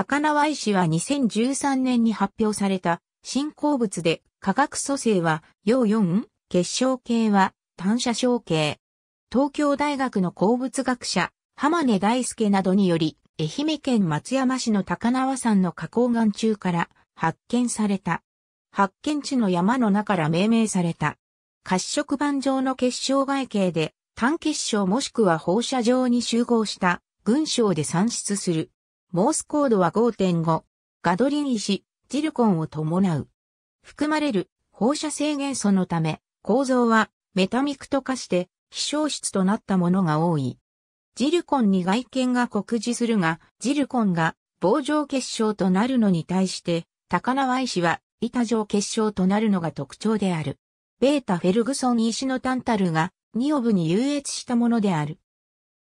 高輪医師は2013年に発表された新鉱物で化学組成は陽4、結晶系は単射晶系。東京大学の鉱物学者、浜根大輔などにより、愛媛県松山市の高輪山の花崗岩中から発見された。発見地の山の中から命名された。褐色板状の結晶外形で、単結晶もしくは放射状に集合した、群章で産出する。モースコードは5.5、ガドリン石、ジルコンを伴う。含まれる放射性元素のため、構造はメタミクと化して希少質となったものが多い。ジルコンに外見が酷似するが、ジルコンが棒状結晶となるのに対して、高輪石は板状結晶となるのが特徴である。ベータ・フェルグソン石のタンタルがニオブに優越したものである。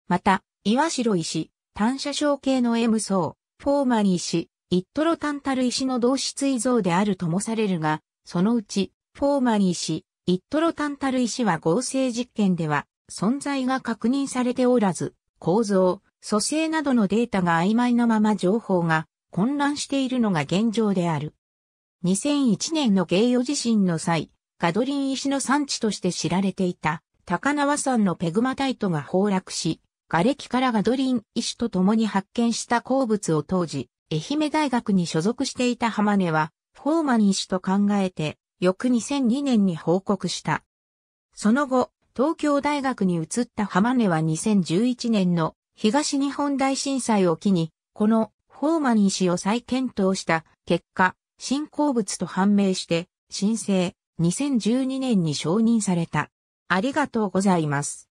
また、岩白石、単射症系の M 層、フォーマリイットロタンタル石の同質異像であるともされるが、そのうち、フォーマリイットロタンタル石は合成実験では、存在が確認されておらず、構造、組成などのデータが曖昧なまま情報が混乱しているのが現状である。2001年の芸予地震の際、ガドリン石の産地として知られていた高輪山のペグマタイトが崩落し、瓦礫からガドリン医師と共に発見した鉱物を当時、愛媛大学に所属していた浜根は、フォーマン氏と考えて、翌2002年に報告した。その後、東京大学に移った浜根は2011年の東日本大震災を機に、このフォーマン氏を再検討した結果、新鉱物と判明して、申請、2012年に承認された。ありがとうございます。